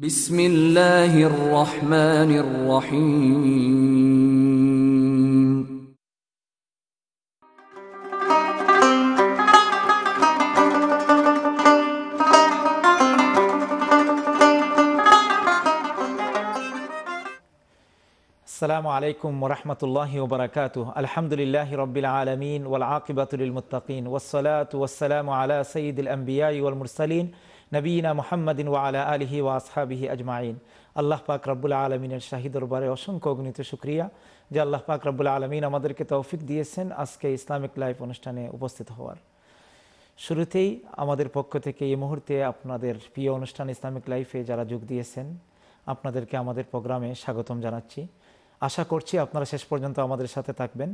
بسم الله الرحمن الرحيم السلام عليكم ورحمة الله وبركاته الحمد لله رب العالمين والعاقبة للمتقين والصلاة والسلام على سيد الأنبياء والمرسلين নবীনা মোহাম্মদিন ওয়ালা আলহি ওয়া আসহাবিহি আজমাইন আল্লাহ পাক রব্বুল আলমিনের শাহী দরবারে অসংখ্য অগণিত শুক্রিয়া যে আল্লাহ পাক রব্বুল আলমিন আমাদেরকে তৌফিক দিয়েছেন আজকে ইসলামিক লাইফ অনুষ্ঠানে উপস্থিত হওয়ার শুরুতেই আমাদের পক্ষ থেকে এই মুহূর্তে আপনাদের প্রিয় অনুষ্ঠান ইসলামিক লাইফে যারা যোগ দিয়েছেন আপনাদেরকে আমাদের প্রোগ্রামে স্বাগতম জানাচ্ছি আশা করছি আপনারা শেষ পর্যন্ত আমাদের সাথে থাকবেন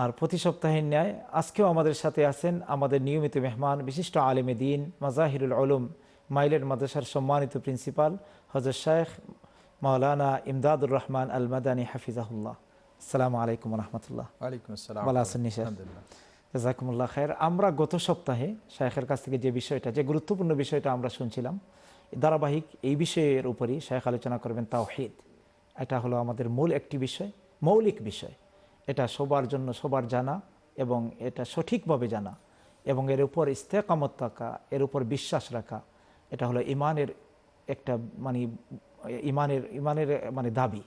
আর প্রতি সপ্তাহের ন্যায় আজকেও আমাদের সাথে আছেন আমাদের নিয়মিত মেহমান বিশিষ্ট আলেমে দিন মাজাহিরুল আলম মাইলেট মাদ্রাসার সম্মানিত প্রিন্সিপাল হজর শায়েখ মাওলানা ইমদাদুর রহমান আল মাদানী হাফিজাহুল্লাহ আসসালামু আলাইকুম রহমতুল্লাহ ভালো জাকুমুল্লাহ খায়ের আমরা গত সপ্তাহে শায়েখের কাছ থেকে যে বিষয়টা যে গুরুত্বপূর্ণ বিষয়টা আমরা শুনছিলাম ধারাবাহিক এই বিষয়ের উপরই শায়েখ আলোচনা করবেন তাওহিদ এটা হলো আমাদের মূল একটি বিষয় মৌলিক বিষয় এটা সবার জন্য সবার জানা এবং এটা সঠিকভাবে জানা এবং এর উপর ইস্তেকামত থাকা এর উপর বিশ্বাস রাখা এটা হলো ইমানের একটা মানে ইমানের ইমানের মানে দাবি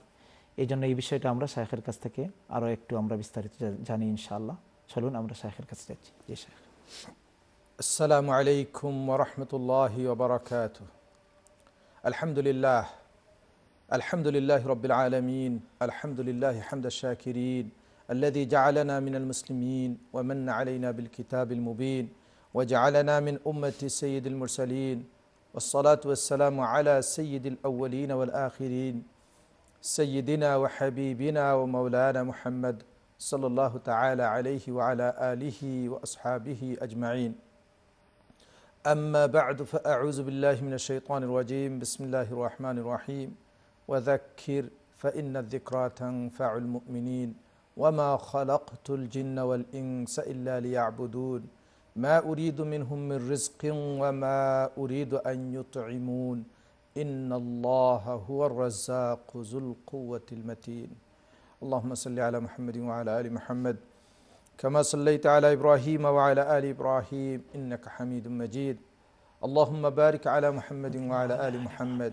এই জন্য এই বিষয়টা আমরা শাহের কাছ থেকে আরও একটু আমরা বিস্তারিত জানি ইনশাআল্লাহ চলুন আমরা শাহের কাছে যাচ্ছি জি শাহ আসসালামু আলাইকুম ওরহমতুল্লাহ ওবরাকাত আলহামদুলিল্লাহ আলহামদুলিল্লাহ রবিল আলমিন আলহামদুলিল্লাহ হামদ শাহ الذي جعلنا من المسلمين ومن علينا بالكتاب المبين وجعلنا من أمة سيد المرسلين والصلاة والسلام على سيد الأولين والآخرين سيدنا وحبيبنا ومولانا محمد صلى الله تعالى عليه وعلى آله وأصحابه أجمعين أما بعد فأعوذ بالله من الشيطان الرجيم بسم الله الرحمن الرحيم وذكر فإن الذكرى تنفع المؤمنين وما خلقت الجن والإنس إلا ليعبدون ما أريد منهم من رزق وما أريد أن يطعمون إن الله هو الرزاق ذو القوة المتين اللهم صل على محمد وعلى آل محمد كما صليت على إبراهيم وعلى آل إبراهيم إنك حميد مجيد اللهم بارك على محمد وعلى آل محمد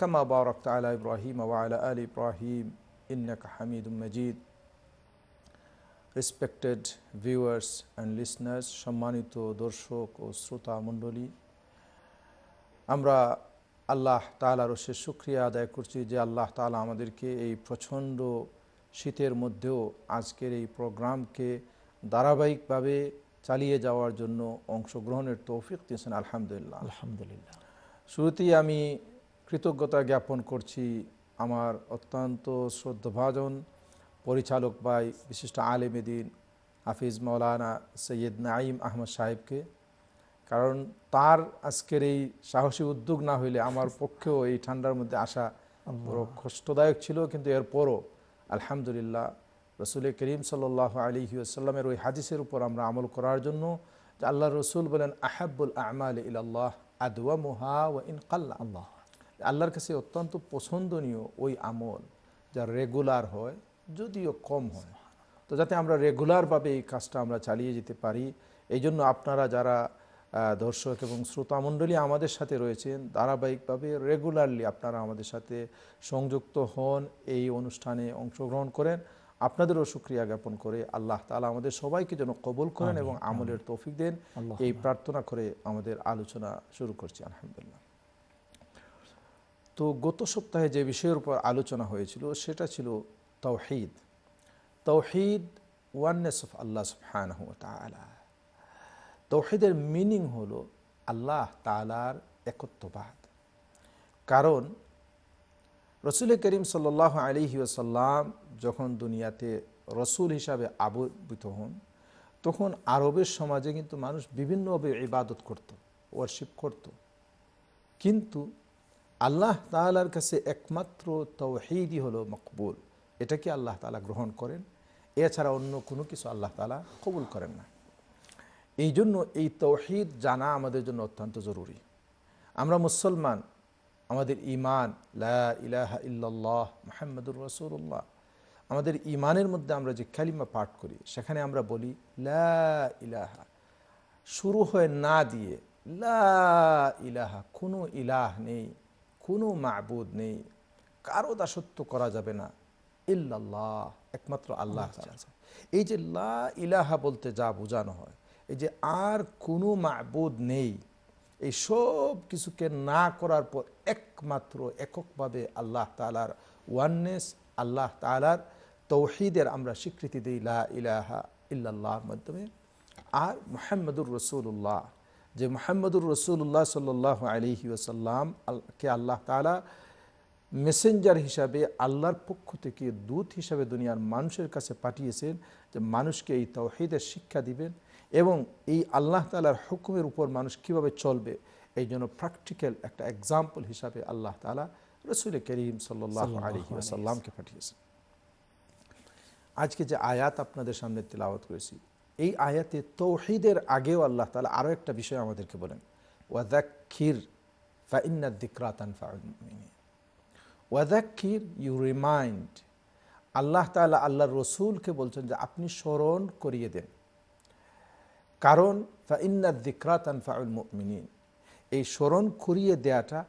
كما باركت على إبراهيم وعلى آل إبراهيم إنك حميد مجيد রেসপেক্টেড ভিউয়ার্স অ্যান্ড লিসনার্স সম্মানিত দর্শক ও শ্রোতা মণ্ডলী আমরা আল্লাহ তালার শেষ সুক্রিয়া আদায় করছি যে আল্লাহ তালা আমাদেরকে এই প্রচণ্ড শীতের মধ্যেও আজকের এই প্রোগ্রামকে ধারাবাহিকভাবে চালিয়ে যাওয়ার জন্য অংশগ্রহণের তৌফিক দিয়েছেন আলহামদুলিল্লাহ আলহামদুলিল্লাহ শুরুতেই আমি কৃতজ্ঞতা জ্ঞাপন করছি আমার অত্যন্ত শ্রদ্ধাভাজন পরিচালক ভাই বিশিষ্ট আলিমেদিন হাফিজ মৌলানা সৈয়দ নাইম আহমদ সাহেবকে কারণ তার আজকের এই সাহসী উদ্যোগ না হইলে আমার পক্ষেও এই ঠান্ডার মধ্যে আসা বড় কষ্টদায়ক ছিল কিন্তু এরপরও আলহামদুলিল্লাহ রসুল করিম সাল আলী আসাল্লামের ওই হাদিসের উপর আমরা আমল করার জন্য আল্লাহ রসুল বলেন আহাবুল আহমাল ইহ আদুয়া মুহা ও ইনকাল্লা আল্লাহ আল্লাহর কাছে অত্যন্ত পছন্দনীয় ওই আমল যা রেগুলার হয় যদিও কম হয় তো যাতে আমরা রেগুলারভাবে এই কাজটা আমরা চালিয়ে যেতে পারি এই জন্য আপনারা যারা দর্শক এবং শ্রোতামণ্ডলী আমাদের সাথে রয়েছেন ধারাবাহিকভাবে রেগুলারলি আপনারা আমাদের সাথে সংযুক্ত হন এই অনুষ্ঠানে অংশগ্রহণ করেন আপনাদেরও সুক্রিয়া জ্ঞাপন করে আল্লাহ তালা আমাদের সবাইকে যেন কবুল করেন এবং আমলের তৌফিক দেন এই প্রার্থনা করে আমাদের আলোচনা শুরু করছি আলহামদুলিল্লাহ তো গত সপ্তাহে যে বিষয়ের উপর আলোচনা হয়েছিল সেটা ছিল তৌহিদ তৌহিদ oneness অফ আল্লাহ subhanahu তৌহিদের মিনিং হলো আল্লাহ তালার একত্ববাদ কারণ রসুল করিম সাল আলী ওসাল্লাম যখন দুনিয়াতে রসুল হিসাবে আবির্ভূত হন তখন আরবের সমাজে কিন্তু মানুষ বিভিন্নভাবে ইবাদত করত ওয়ার্শিপ করত কিন্তু আল্লাহ তালার কাছে একমাত্র তৌহিদই হলো মকবুল এটা কি আল্লাহ তালা গ্রহণ করেন এছাড়া অন্য কোনো কিছু আল্লাহ তালা কবুল করেন না এই জন্য এই তৌহিদ জানা আমাদের জন্য অত্যন্ত জরুরি আমরা মুসলমান আমাদের ইমান লা ইলাহা ইল্লাল্লাহ রসুল্লাহ আমাদের ইমানের মধ্যে আমরা যে খালিমা পাঠ করি সেখানে আমরা বলি লা ইলাহা শুরু হয়ে না দিয়ে লা ইলাহা কোনো ইলাহ নেই কোনো মাবুদ নেই কারো দাসত্ব করা যাবে না ইল্লাল্লাহ একমাত্র আল্লাহ এই যে লা ইলাহা বলতে যা বোঝানো হয় এই যে আর কোনো মাবুদ নেই এই সব কিছুকে না করার পর একমাত্র এককভাবে আল্লাহ তালার ওয়াননেস আল্লাহ তালার তৌহিদের আমরা স্বীকৃতি দিই লা ইলাহা ইল্লাল্লাহর মাধ্যমে আর মোহাম্মদুর রসুল্লাহ যে মোহাম্মদুর রসুল্লাহ সাল্লাহ আলহি ওসাল্লাম কে আল্লাহ তালা মেসেঞ্জার হিসাবে আল্লাহর পক্ষ থেকে দূত হিসাবে দুনিয়ার মানুষের কাছে পাঠিয়েছেন যে মানুষকে এই তহিদের শিক্ষা দিবেন এবং এই আল্লাহ তালার হুকুমের উপর মানুষ কিভাবে চলবে এই জন্য প্র্যাকটিক্যাল একটা এক্সাম্পল হিসাবে আল্লাহ তালা রসুল করিম সাল্লাহ পাঠিয়েছেন আজকে যে আয়াত আপনাদের সামনে তেলাওয়াত করেছি এই আয়াতে তৌহিদের আগেও আল্লাহ তালা আরও একটা বিষয় আমাদেরকে বলেন ওয়াদাক্ষির ফাইন্নাদিক্রাতান ফাউমিনী ওয়াদাক্ষির ইউ রিমাইন্ড আল্লাহ তালা আল্লাহ রসুলকে বলছেন যে আপনি স্মরণ করিয়ে দেন কারণ ফাইন্না দিকরা তানফাউল মিনিন এই স্মরণ করিয়ে দেয়াটা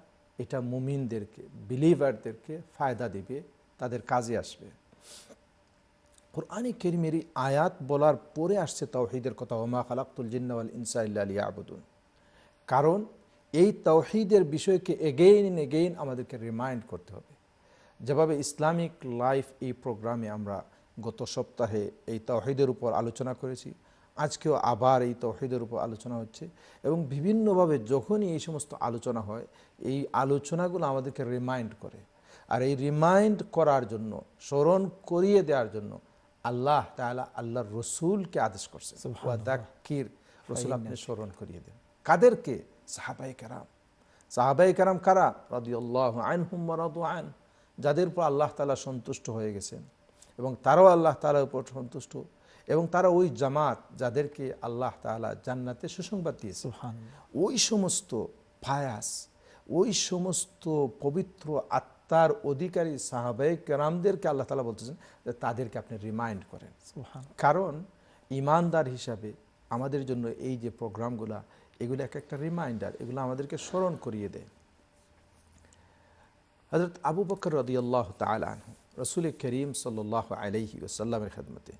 এটা মুমিনদেরকে বিলিভারদেরকে ফায়দা দিবে তাদের কাজে আসবে কোরআনে কেরিমেরি আয়াত বলার পরে আসছে তাওহিদের কথা ওমা খালাক্তুল জিন্নাওয়াল ইনসাইল্লা আলিয়া আবুদুন কারণ এই তৌহিদের বিষয়কে এগেইন ইন এগেইন আমাদেরকে রিমাইন্ড করতে হবে যেভাবে ইসলামিক লাইফ এই প্রোগ্রামে আমরা গত সপ্তাহে এই তৌহিদের উপর আলোচনা করেছি আজকেও আবার এই তৌহিদের উপর আলোচনা হচ্ছে এবং বিভিন্নভাবে যখনই এই সমস্ত আলোচনা হয় এই আলোচনাগুলো আমাদেরকে রিমাইন্ড করে আর এই রিমাইন্ড করার জন্য স্মরণ করিয়ে দেওয়ার জন্য আল্লাহ তাহলে আল্লাহ রসুলকে আদেশ করছে রসুল আপনি স্মরণ করিয়ে দেন কাদেরকে সাহাবাই কারাম সাহাবাই কারাম কারা রদিউল্লাহ আইন হুম্মরাদু আইন যাদের উপর আল্লাহ তালা সন্তুষ্ট হয়ে গেছেন এবং তারাও আল্লাহ তালার উপর সন্তুষ্ট এবং তারা ওই জামাত যাদেরকে আল্লাহ তালা জান্নাতে সুসংবাদ দিয়েছে ওই সমস্ত ফায়াস ওই সমস্ত পবিত্র আত্মার অধিকারী সাহাবাই কেরামদেরকে আল্লাহ তালা বলতেছেন যে তাদেরকে আপনি রিমাইন্ড করেন কারণ ইমানদার হিসাবে আমাদের জন্য এই যে প্রোগ্রামগুলা এগুলো এক একটা রিমাইন্ডার এগুলো আমাদেরকে স্মরণ করিয়ে দেয় হজরত আবু বকর রদিয়াল্লাহ তালান রসুল করিম সাল আলহি ওসাল্লামের খেদমতে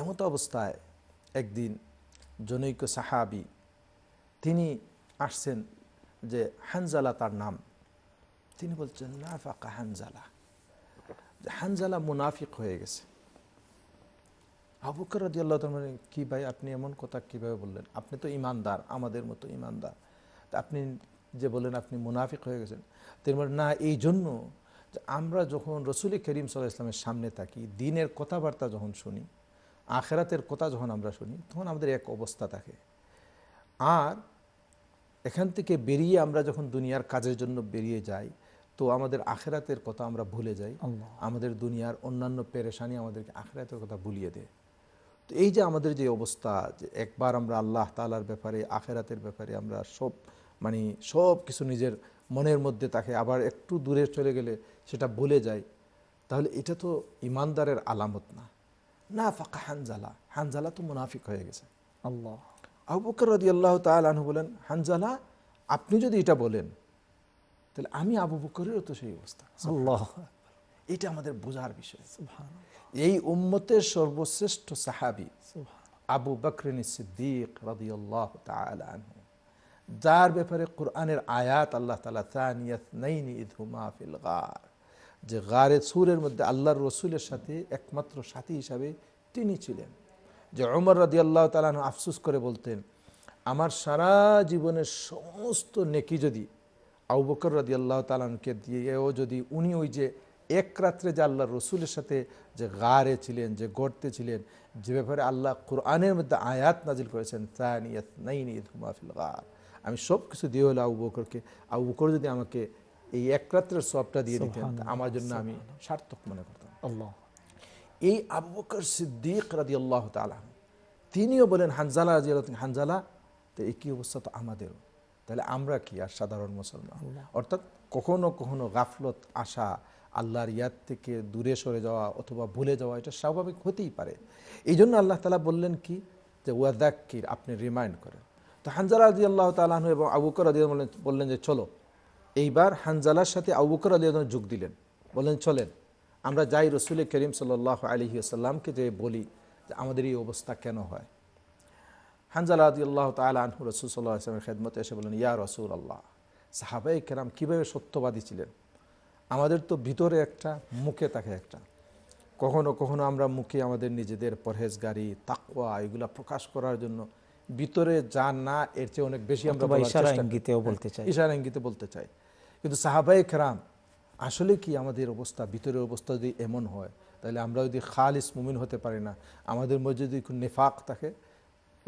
এমতো অবস্থায় একদিন জনৈক সাহাবি তিনি আসছেন যে হানজালা তার নাম তিনি বলছেন নাফাকা হানজালা হানজালা মুনাফিক হয়ে গেছে আবুকর রাজি আল্লাহ কি ভাই আপনি এমন কথা কিভাবে বললেন আপনি তো ইমানদার আমাদের মতো ইমানদার তা আপনি যে বললেন আপনি মুনাফিক হয়ে গেছেন তিনি মানে বলেন না এই জন্য আমরা যখন রসুল করিম সাল্লাহ ইসলামের সামনে থাকি দিনের কথাবার্তা যখন শুনি আখেরাতের কথা যখন আমরা শুনি তখন আমাদের এক অবস্থা থাকে আর এখান থেকে বেরিয়ে আমরা যখন দুনিয়ার কাজের জন্য বেরিয়ে যাই তো আমাদের আখেরাতের কথা আমরা ভুলে যাই আমাদের দুনিয়ার অন্যান্য পেরেশানি আমাদেরকে আখেরাতের কথা ভুলিয়ে দেয় তো এই যে আমাদের যে অবস্থা যে একবার আমরা আল্লাহ তালার ব্যাপারে আখেরাতের ব্যাপারে আমরা সব মানে সব কিছু নিজের মনের মধ্যে তাকে আবার একটু দূরে চলে গেলে সেটা বলে যায় তাহলে এটা তো ইমানদারের আলামত না না ফাঁকা হানজালা হানজালা তো মুনাফিক হয়ে গেছে আল্লাহ আবু বকর রদি আল্লাহ তালু বলেন হানজালা আপনি যদি এটা বলেন তাহলে আমি আবু বকরেরও তো সেই অবস্থা আল্লাহ এটা আমাদের বোঝার বিষয় এই উম্মতের সর্বশ্রেষ্ঠ সাহাবি আবু বকরিন সিদ্দিক রদিয়াল্লাহ তালু যার ব্যাপারে কোরআনের আয়াত আল্লাহ তালা তানিয়াতনাইনি ইদহুমা ফিল গার যে গারে সুরের মধ্যে আল্লাহর রসুলের সাথে একমাত্র সাথী হিসাবে তিনি ছিলেন যে ওমর রদি আল্লাহ তালাহ আফসুস করে বলতেন আমার সারা জীবনের সমস্ত নেকি যদি আউবকর রদি আল্লাহ তালাহকে দিয়েও যদি উনি ওই যে এক রাত্রে যে আল্লাহ রসুলের সাথে যে গাড়ে ছিলেন যে গড়তে ছিলেন যে ব্যাপারে আল্লাহ কোরআনের মধ্যে আয়াত নাজিল করেছেন তানিয়াতমাফিল গার আমি সব কিছু দিয়ে হলো আবু বকরকে আবু বকর যদি আমাকে এই এক রাত্রের সবটা দিয়ে দিতেন আমার জন্য আমি সার্থক মনে করতাম আল্লাহ এই আবু বকর সিদ্দিক রাজি আল্লাহ তালা তিনিও বলেন হানজালা রাজি হানজালা তো একই অবস্থা তো আমাদেরও তাহলে আমরা কি আর সাধারণ মুসলমান অর্থাৎ কখনো কখনো গাফলত আসা আল্লাহর ইয়াদ থেকে দূরে সরে যাওয়া অথবা ভুলে যাওয়া এটা স্বাভাবিক হতেই পারে এই জন্য আল্লাহ তালা বললেন কি যে ওয়াদাক্কির আপনি রিমাইন্ড করেন তো হানজালা আদি আল্লাহ তালাহন এবং আবুকর আদি বললেন যে চলো এইবার হানজালার সাথে আবুকর আদম যোগ দিলেন বললেন চলেন আমরা যাই রসুল করিম সাল্লাহ আলহি আসাল্লামকে যে বলি যে আমাদের এই অবস্থা কেন হয় হানজালা আদি আল্লাহ তালাহু রসুল সাল্লাহ আসলামের খেদমতে এসে বললেন ইয়া রসুল আল্লাহ সাহাবাই কেরাম কীভাবে সত্যবাদী ছিলেন আমাদের তো ভিতরে একটা মুখে থাকে একটা কখনো কখনো আমরা মুখে আমাদের নিজেদের পরহেজগারি তাকুয়া এগুলা প্রকাশ করার জন্য ভিতরে যা না এর চেয়ে অনেক বেশি আমরা ইশারা হ্যাঁ, ইঙ্গিতে বলতে চাই কিন্তু সাহাবাই খেরাম আসলে কি আমাদের অবস্থা ভিতরের অবস্থা যদি এমন হয় তাহলে আমরা যদি খালিস মুমিন হতে পারি না আমাদের মধ্যে যদি নেফাক থাকে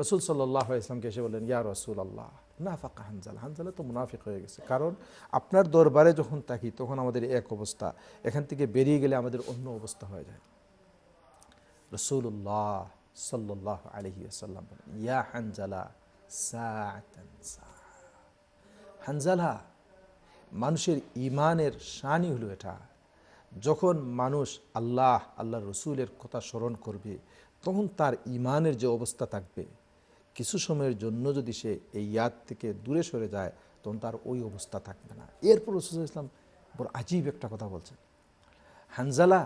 রসুল সাল্লাহ ইসলামকে এসে বলেন ইয়া রসুল আল্লাহ নাফাকা হানজাল হানজালে তো মুনাফিক হয়ে গেছে কারণ আপনার দরবারে যখন থাকি তখন আমাদের এক অবস্থা এখান থেকে বেরিয়ে গেলে আমাদের অন্য অবস্থা হয়ে যায় রসুল্লাহ সাল্লাহ আলহি আসাল্লাম ইয়া হানজালা হানজালা মানুষের ইমানের শানি হলো এটা যখন মানুষ আল্লাহ আল্লাহ রসুলের কথা স্মরণ করবে তখন তার ইমানের যে অবস্থা থাকবে কিছু সময়ের জন্য যদি সে এই ইয়াদ থেকে দূরে সরে যায় তখন তার ওই অবস্থা থাকবে না এরপর রসুল ইসলাম বড় আজীব একটা কথা বলছেন হানজালা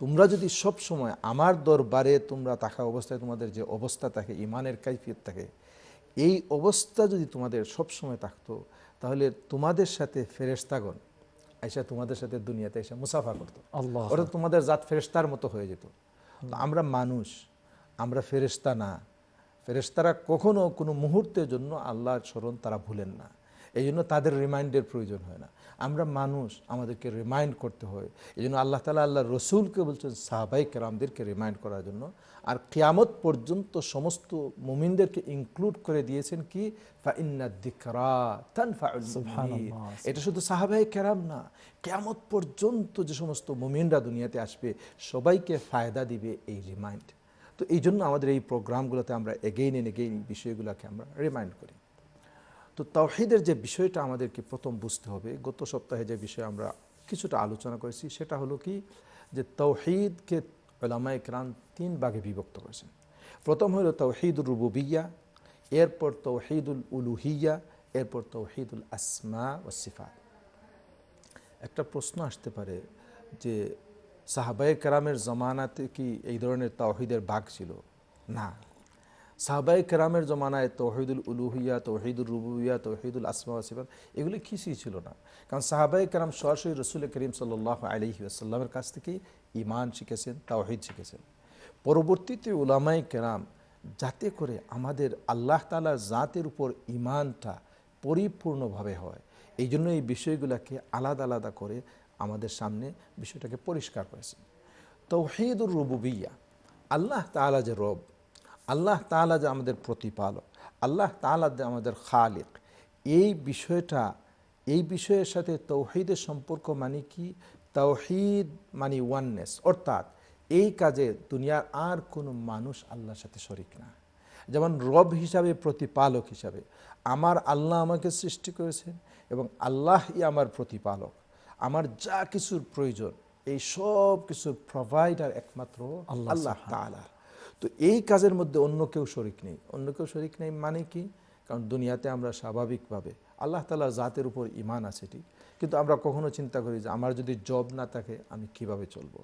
তোমরা যদি সব সময় আমার দরবারে তোমরা থাকা অবস্থায় তোমাদের যে অবস্থা থাকে ইমানের কাইফিয়ত থাকে এই অবস্থা যদি তোমাদের সব সময় থাকতো তাহলে তোমাদের সাথে ফেরেস্তাগণ আইসা তোমাদের সাথে দুনিয়াতে এসে মুসাফা করতো অর্থাৎ তোমাদের জাত ফেরেস্তার মতো হয়ে যেত আমরা মানুষ আমরা ফেরেস্তা না ফেরেশতারা কখনো কোনো মুহূর্তের জন্য আল্লাহর স্মরণ তারা ভুলেন না এই জন্য তাদের রিমাইন্ডের প্রয়োজন হয় না আমরা মানুষ আমাদেরকে রিমাইন্ড করতে হয় এই জন্য আল্লাহ তালা আল্লাহ রসুলকে বলছেন সাহাবাই কেরামদেরকে রিমাইন্ড করার জন্য আর কিয়ামত পর্যন্ত সমস্ত মুমিনদেরকে ইনক্লুড করে দিয়েছেন কি এটা শুধু সাহাবাই কেরাম না কেয়ামত পর্যন্ত যে সমস্ত মুমিনরা দুনিয়াতে আসবে সবাইকে ফায়দা দিবে এই রিমাইন্ড তো এই জন্য আমাদের এই প্রোগ্রামগুলোতে আমরা এগেইন এন এগেইন বিষয়গুলোকে আমরা রিমাইন্ড করি তো তাওহিদের যে বিষয়টা আমাদেরকে প্রথম বুঝতে হবে গত সপ্তাহে যে বিষয়ে আমরা কিছুটা আলোচনা করেছি সেটা হলো কি যে তৌহিদকে ওলামা ইকরান তিন ভাগে বিভক্ত করেছেন প্রথম হলো তৌহিদুল রুবুবিয়া এরপর তৌহিদুল উলুহিয়া এরপর তৌহিদুল আসমা ও সিফাত একটা প্রশ্ন আসতে পারে যে সাহাবাই কেরামের জমানাতে কি এই ধরনের তাওহিদের বাঘ ছিল না সাহাবাই কেরামের জমানায় তহিদুল উলুহিয়া তহিদুল রুবুইয়া তহিদুল আসমা সিবান এগুলি কিছুই ছিল না কারণ সাহাবাই কেরাম সরাসরি রসুল করিম সাল আলহি আসাল্লামের কাছ থেকে ইমান শিখেছেন তাওহিদ শিখেছেন পরবর্তীতে উলামাই কেরাম যাতে করে আমাদের আল্লাহ তালার জাতের উপর ইমানটা পরিপূর্ণভাবে হয় এই জন্য এই বিষয়গুলোকে আলাদা আলাদা করে আমাদের সামনে বিষয়টাকে পরিষ্কার করেছেন তৌহিদুর রুবুবিয়া আল্লাহ তালা যে রব আল্লাহ তালা যে আমাদের প্রতিপালক আল্লাহ তালা যে আমাদের খালিক এই বিষয়টা এই বিষয়ের সাথে তৌহিদের সম্পর্ক মানে কি তৌহিদ মানে ওয়াননেস অর্থাৎ এই কাজে দুনিয়ার আর কোনো মানুষ আল্লাহর সাথে শরিক না যেমন রব হিসাবে প্রতিপালক হিসাবে আমার আল্লাহ আমাকে সৃষ্টি করেছেন এবং আল্লাহই আমার প্রতিপালক আমার যা কিছুর প্রয়োজন এই সব কিছুর প্রভাইডার একমাত্র আল্লাহ তালা তো এই কাজের মধ্যে অন্য কেউ শরিক নেই অন্য কেউ শরিক নেই মানে কি কারণ দুনিয়াতে আমরা স্বাভাবিকভাবে আল্লাহ তালা জাতের উপর ইমান আছে ঠিক কিন্তু আমরা কখনো চিন্তা করি যে আমার যদি জব না থাকে আমি কিভাবে চলবো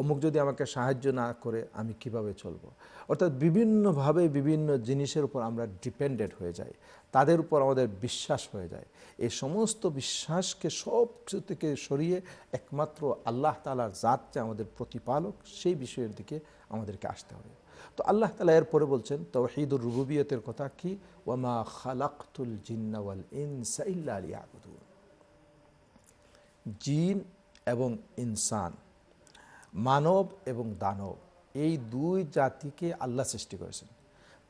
অমুক যদি আমাকে সাহায্য না করে আমি কিভাবে চলবো অর্থাৎ বিভিন্নভাবে বিভিন্ন জিনিসের উপর আমরা ডিপেন্ডেন্ট হয়ে যাই তাদের উপর আমাদের বিশ্বাস হয়ে যায় এই সমস্ত বিশ্বাসকে সব কিছু থেকে সরিয়ে একমাত্র আল্লাহ তালার জাতটা আমাদের প্রতিপালক সেই বিষয়ের দিকে আমাদেরকে আসতে হবে তো আল্লাহ তালা এরপরে বলছেন তো তহিদুর রুবিয়তের কথা কি ওয়ামা খালাকুল জিন্নাওয়াল ইনসাইল্লা ইল্লা জিন এবং ইনসান মানব এবং দানব এই দুই জাতিকে আল্লাহ সৃষ্টি করেছেন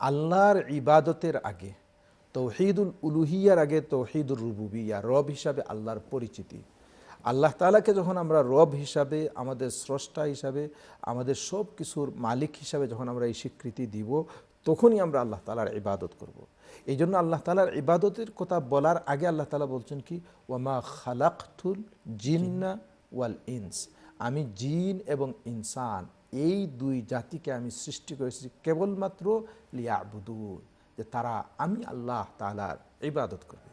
আল্লাহর ইবাদতের আগে তৌহিদুল উলুহিয়ার আগে তৌহিদুল রুবুবিয়া রব হিসাবে আল্লাহর পরিচিতি আল্লাহ তালাকে যখন আমরা রব হিসাবে আমাদের স্রষ্টা হিসাবে আমাদের সব কিছুর মালিক হিসাবে যখন আমরা এই স্বীকৃতি দিব তখনই আমরা আল্লাহ তালার ইবাদত করব। এই জন্য আল্লাহ তালার ইবাদতের কথা বলার আগে আল্লাহ তালা বলছেন কি ওয়ামা খালাকুল জিন্না ওয়াল ইনস আমি জিন এবং ইনসান এই দুই জাতিকে আমি সৃষ্টি করেছি কেবলমাত্র লিয়াবুদুন যে তারা আমি আল্লাহ তালার ইবাদত করবে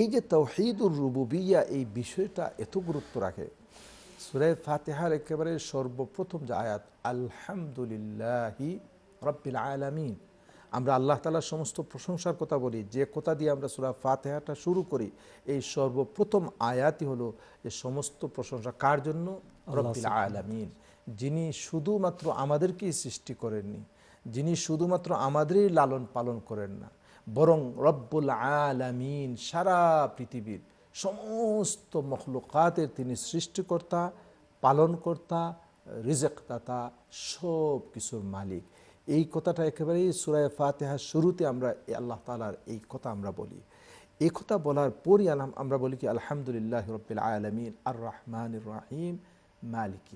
এই যে তৌহিদুর রুবুবিয়া এই বিষয়টা এত গুরুত্ব রাখে সুরে ফাতেহার একেবারে সর্বপ্রথম যে আয়াত আলহামদুলিল্লাহি রব্বিল আলামিন আমরা আল্লাহ তালার সমস্ত প্রশংসার কথা বলি যে কথা দিয়ে আমরা সুরা ফাতেহাটা শুরু করি এই সর্বপ্রথম আয়াতই হলো যে সমস্ত প্রশংসা কার জন্য রব্বিল আলামিন যিনি শুধুমাত্র আমাদেরকেই সৃষ্টি করেননি যিনি শুধুমাত্র আমাদেরই লালন পালন করেন না বরং রব্বুল আলামিন সারা পৃথিবীর সমস্ত মখলুকাতের তিনি সৃষ্টিকর্তা পালনকর্তা রিজেকদাতা সব কিছুর মালিক এই কথাটা একেবারেই সুরায় ফাতেহার শুরুতে আমরা আল্লাহ তালার এই কথা আমরা বলি এই কথা বলার পরই আলাম আমরা বলি কি আলহামদুলিল্লাহ রব্বিল আলমিন আর রহমান রাহিম মালিক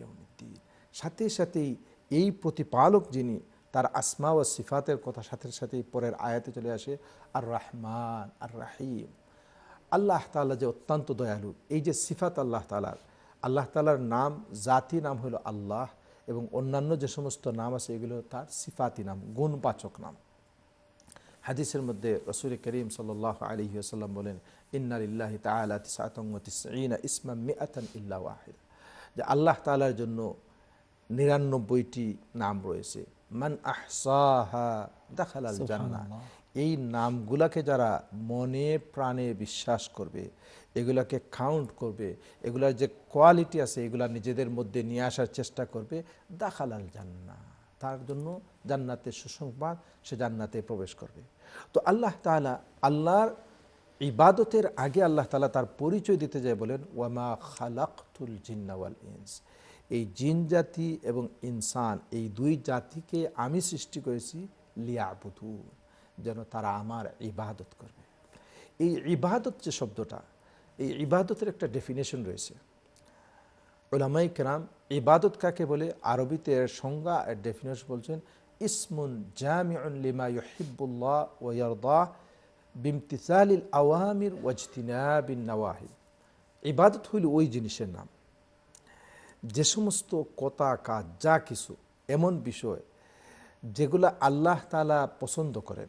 সাথে সাথেই এই প্রতিপালক যিনি তার আসমা ও সিফাতের কথা সাথে সাথেই পরের আয়াতে চলে আসে আর রহমান আর রাহিম আল্লাহ তালা যে অত্যন্ত দয়ালু এই যে সিফাত আল্লাহ তালার আল্লাহ তালার নাম জাতি নাম হলো আল্লাহ এবং অন্যান্য যে সমস্ত নাম আছে এগুলো তার সিফাতি নাম গুণবাচক নাম হাদিসের মধ্যে রসুল করিম সাল আলী আসাল্লাম বলেন ইন্নালিল্লাহি তালা ইসমা মেআন ইল্লা ওয়াহিদ যে আল্লাহ তালার জন্য নিরানব্বইটি নাম রয়েছে মান আহসাহা দেখাল এই নামগুলাকে যারা মনে প্রাণে বিশ্বাস করবে এগুলাকে কাউন্ট করবে এগুলার যে কোয়ালিটি আছে এগুলা নিজেদের মধ্যে নিয়ে আসার চেষ্টা করবে দাখালাল জান্না তার জন্য জান্নাতের সুসংবাদ সে জান্নাতে প্রবেশ করবে তো আল্লাহ তালা আল্লাহর ইবাদতের আগে আল্লাহ তালা তার পরিচয় দিতে যায় বলেন ওয়ামা খালাকুল জিন্নাওয়াল ইনস এই জিন জাতি এবং ইনসান এই দুই জাতিকে আমি সৃষ্টি করেছি লিয়াবুদুন যেন তারা আমার ইবাদত করবে এই ইবাদত যে শব্দটা এই ইবাদতের একটা ডেফিনেশন রয়েছে ওলামাই কেরাম ইবাদত কাকে বলে আরবিতে এর সংজ্ঞা এর ডেফিনেশন বলছেন ইসমুন জামিউন ইহিবুল্লাহ ওয়ারদা বিমতিসালিল আওয়ামির ওয়াজতিনা ইবাদত হইল ওই জিনিসের নাম যে সমস্ত কথা কাজ যা কিছু এমন বিষয় যেগুলো আল্লাহ তালা পছন্দ করেন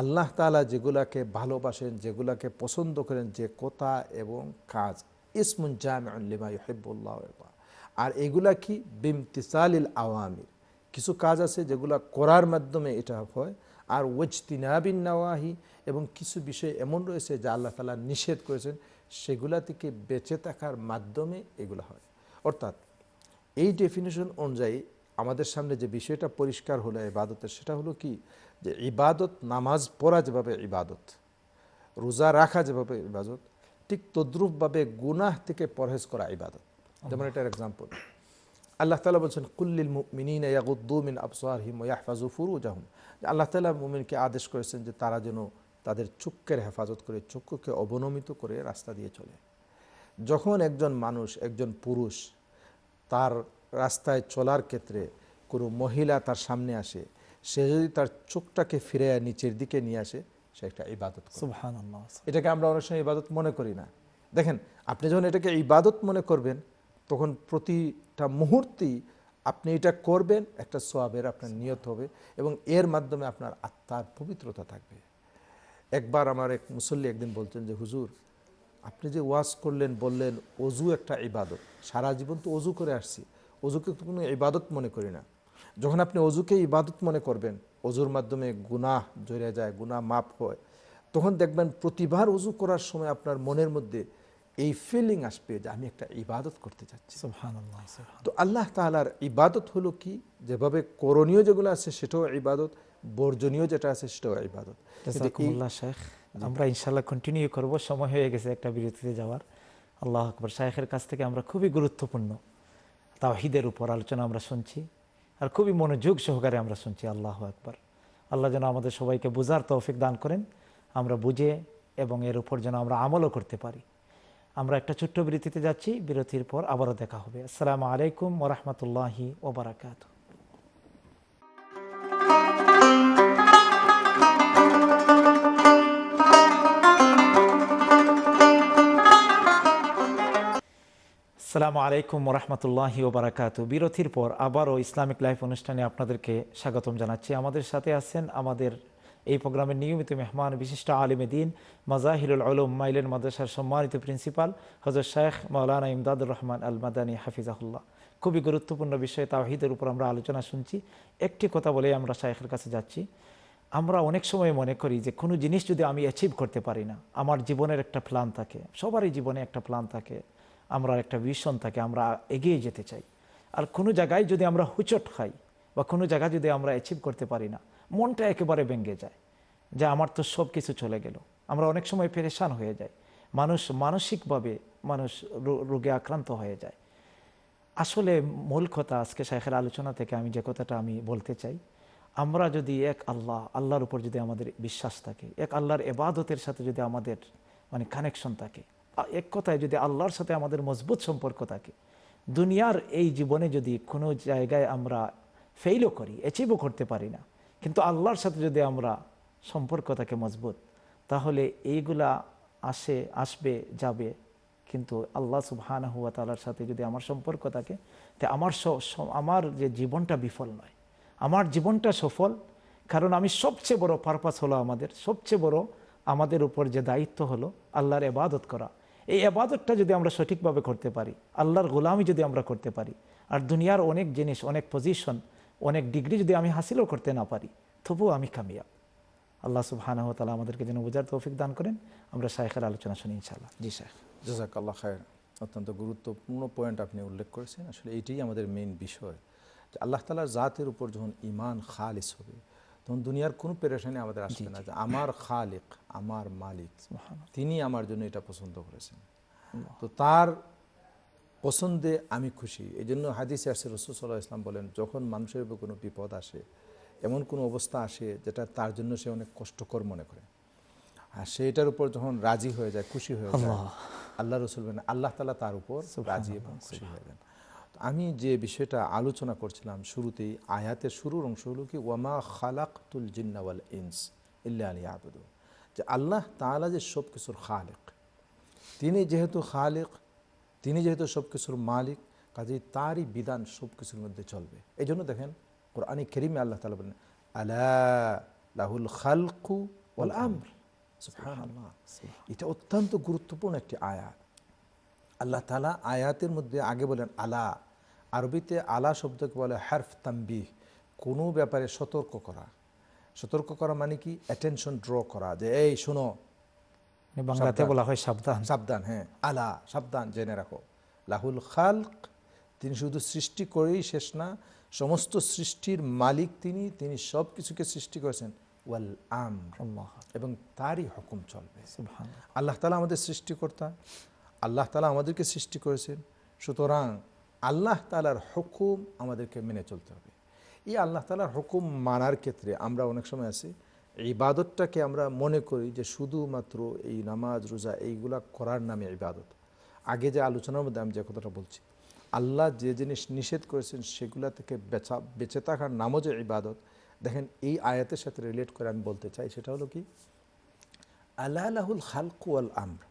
আল্লাহ তালা যেগুলাকে ভালোবাসেন যেগুলাকে পছন্দ করেন যে কথা এবং কাজ ইসমুন জামিমা ইহেবুল্লাহ আর এগুলা কি বিমতিসালিল আওয়ামির কিছু কাজ আছে যেগুলা করার মাধ্যমে এটা হয় আর ওয়জতিনাবিন নাওয়াহি এবং কিছু বিষয় এমন রয়েছে যা আল্লাহ তালা নিষেধ করেছেন সেগুলা থেকে বেঁচে থাকার মাধ্যমে এগুলা হয় অর্থাৎ এই ডেফিনেশন অনুযায়ী আমাদের সামনে যে বিষয়টা পরিষ্কার হলো এবাদতের সেটা হলো কি যে ইবাদত নামাজ পড়া যেভাবে ইবাদত রোজা রাখা যেভাবে ইবাদত ঠিক তদ্রুপভাবে গুনাহ থেকে পরহেজ করা ইবাদত যেমন এটার এক্সাম্পল আল্লাহ তালা বলছেন কুল্লিল মিনীন ইয়াগুদ্দুমিন আফসোয়ার হিম ইয়াহফাজু জাহুন আল্লাহ তালা মুমিনকে আদেশ করেছেন যে তারা যেন তাদের চক্ষের হেফাজত করে চক্ষুকে অবনমিত করে রাস্তা দিয়ে চলে যখন একজন মানুষ একজন পুরুষ তার রাস্তায় চলার ক্ষেত্রে কোনো মহিলা তার সামনে আসে সে যদি তার চোখটাকে ফিরে নিচের দিকে নিয়ে আসে সে একটা ইবাদত এটাকে আমরা অনেক সময় ইবাদত মনে করি না দেখেন আপনি যখন এটাকে ইবাদত মনে করবেন তখন প্রতিটা মুহূর্তেই আপনি এটা করবেন একটা সোয়াবের আপনার নিয়ত হবে এবং এর মাধ্যমে আপনার আত্মার পবিত্রতা থাকবে একবার আমার এক মুসল্লি একদিন বলছেন যে হুজুর আপনি যে ওয়াজ করলেন বললেন অজু একটা ইবাদত সারা জীবন তো অজু করে আসছি অজুকে কোনো ইবাদত মনে করি না যখন আপনি অজুকে ইবাদত মনে করবেন অজুর মাধ্যমে গুনা জড়িয়ে যায় গুনা মাপ হয় তখন দেখবেন প্রতিবার অজু করার সময় আপনার মনের মধ্যে এই ফিলিং আসবে যে আমি একটা ইবাদত করতে চাচ্ছি তো আল্লাহ তাহলার ইবাদত হলো কি যেভাবে করণীয় যেগুলো আছে সেটাও ইবাদত বর্জনীয় যেটা আছে সেটাও ইবাদত আমরা ইনশাল্লাহ কন্টিনিউ করব সময় হয়ে গেছে একটা বিরতিতে যাওয়ার আল্লাহ আকবর শাহেখের কাছ থেকে আমরা খুবই গুরুত্বপূর্ণ তাহিদের উপর আলোচনা আমরা শুনছি আর খুবই মনোযোগ সহকারে আমরা শুনছি আল্লাহ একবার আল্লাহ যেন আমাদের সবাইকে বোঝার তৌফিক দান করেন আমরা বুঝে এবং এর উপর যেন আমরা আমলও করতে পারি আমরা একটা ছোট্ট বিরতিতে যাচ্ছি বিরতির পর আবারও দেখা হবে আসসালামু আলাইকুম ওরহমতুল্লাহি ওবরাকাতু সালামু আলাইকুম রহমতুল্লাহি ওবরাকাত বিরতির পর আবারও ইসলামিক লাইফ অনুষ্ঠানে আপনাদেরকে স্বাগতম জানাচ্ছি আমাদের সাথে আছেন আমাদের এই প্রোগ্রামের নিয়মিত মেহমান বিশিষ্ট আলিমে দিন মজাহিরুল আলম মাইলেন মাদ্রাসার সম্মানিত প্রিন্সিপাল হজর শেখ মৌলানা ইমদাদুর রহমান আল মাদানী হাফিজাহুল্লাহ খুবই গুরুত্বপূর্ণ বিষয় তাহিদের উপর আমরা আলোচনা শুনছি একটি কথা বলে আমরা শায়েখের কাছে যাচ্ছি আমরা অনেক সময় মনে করি যে কোনো জিনিস যদি আমি অ্যাচিভ করতে পারি না আমার জীবনের একটা প্ল্যান থাকে সবারই জীবনে একটা প্ল্যান থাকে আমরা একটা ভীষণ থাকে আমরা এগিয়ে যেতে চাই আর কোনো জায়গায় যদি আমরা হুচট খাই বা কোনো জায়গায় যদি আমরা অ্যাচিভ করতে পারি না মনটা একেবারে ভেঙে যায় যে আমার তো সব কিছু চলে গেল আমরা অনেক সময় পেরেশান হয়ে যাই মানুষ মানসিকভাবে মানুষ রোগে আক্রান্ত হয়ে যায় আসলে মূল কথা আজকে শাইখের আলোচনা থেকে আমি যে কথাটা আমি বলতে চাই আমরা যদি এক আল্লাহ আল্লাহর উপর যদি আমাদের বিশ্বাস থাকে এক আল্লাহর এবাদতের সাথে যদি আমাদের মানে কানেকশন থাকে এক কথায় যদি আল্লাহর সাথে আমাদের মজবুত সম্পর্ক থাকে দুনিয়ার এই জীবনে যদি কোনো জায়গায় আমরা ফেইলও করি অ্যাচিভও করতে পারি না কিন্তু আল্লাহর সাথে যদি আমরা সম্পর্ক থাকে মজবুত তাহলে এইগুলা আসে আসবে যাবে কিন্তু আল্লাহ সুবহান হুয়া তালার সাথে যদি আমার সম্পর্ক থাকে তা আমার আমার যে জীবনটা বিফল নয় আমার জীবনটা সফল কারণ আমি সবচেয়ে বড় পারপাস হলো আমাদের সবচেয়ে বড় আমাদের উপর যে দায়িত্ব হলো আল্লাহর এবাদত করা এই আবাদতটা যদি আমরা সঠিকভাবে করতে পারি আল্লাহর গোলামি যদি আমরা করতে পারি আর দুনিয়ার অনেক জিনিস অনেক পজিশন অনেক ডিগ্রি যদি আমি হাসিলও করতে না পারি তবুও আমি কামিয়াব আল্লাহ সুবহানাহু তালা আমাদেরকে যেন বোঝার তৌফিক দান করেন আমরা শাহেখের আলোচনা শুনি ইনশাল্লাহ জি শাইখ জাজাকাল্লাহ খায়ের অত্যন্ত গুরুত্বপূর্ণ পয়েন্ট আপনি উল্লেখ করেছেন আসলে এটাই আমাদের মেন বিষয় আল্লাহ তালার জাতের উপর যখন ইমান খালিস হবে তখন দুনিয়ার কোনো পেরেশানি আমাদের আসবে না যে আমার খালিক আমার মালিক তিনি আমার জন্য এটা পছন্দ করেছেন তো তার পছন্দে আমি খুশি এই জন্য হাদিস আসে রসুল্লাহ ইসলাম বলেন যখন মানুষের উপর কোনো বিপদ আসে এমন কোনো অবস্থা আসে যেটা তার জন্য সে অনেক কষ্টকর মনে করে আর সেটার উপর যখন রাজি হয়ে যায় খুশি হয়ে যায় আল্লাহ রসুল বলেন আল্লাহ তালা তার উপর রাজি এবং খুশি হয়ে যান আমি যে বিষয়টা আলোচনা করছিলাম শুরুতেই আয়াতের শুরুর অংশ হলো কি ওয়ামা খালাকতুল জিন্নাওয়াল ইনস ইল্লা আলী আবুদু যে আল্লাহ তালা যে সব কিছুর খালেক তিনি যেহেতু খালেক তিনি যেহেতু সব কিছুর মালিক কাজেই তারই বিধান সব কিছুর মধ্যে চলবে এই জন্য দেখেন কোরআনি কেরিমে আল্লাহ তালা বলেন আল্লাহ লাহুল খালকু ওয়াল আমর এটা অত্যন্ত গুরুত্বপূর্ণ একটি আয়াত আল্লাহ তালা আয়াতের মধ্যে আগে বলেন আলা আরবিতে আলা শব্দকে বলে হ্যারফ তাম্বি কোনো ব্যাপারে সতর্ক করা সতর্ক করা মানে কি অ্যাটেনশন ড্র করা যে এই শোনো মানে বাংলাতে বলা হয় সাবধান সাবধান হ্যাঁ আলা সাবধান জেনে রাখো লাহুল খালক তিনি শুধু সৃষ্টি করেই শেষ না সমস্ত সৃষ্টির মালিক তিনি তিনি সব কিছুকে সৃষ্টি করেছেন ওয়াল আম এবং তারই হুকুম চলবে আল্লাহ তালা আমাদের সৃষ্টিকর্তা আল্লাহ তালা আমাদেরকে সৃষ্টি করেছেন সুতরাং আল্লাহ তালার হুকুম আমাদেরকে মেনে চলতে হবে এই আল্লাহ তালার হুকুম মানার ক্ষেত্রে আমরা অনেক সময় আছি ইবাদতটাকে আমরা মনে করি যে শুধুমাত্র এই নামাজ রোজা এইগুলা করার নামে ইবাদত আগে যে আলোচনার মধ্যে আমি যে কথাটা বলছি আল্লাহ যে জিনিস নিষেধ করেছেন সেগুলা থেকে বেচা বেঁচে থাকার নামও যে ইবাদত দেখেন এই আয়াতের সাথে রিলেট করে আমি বলতে চাই সেটা হলো কি আল্লাহ আলাহুল খালকু আল আমরা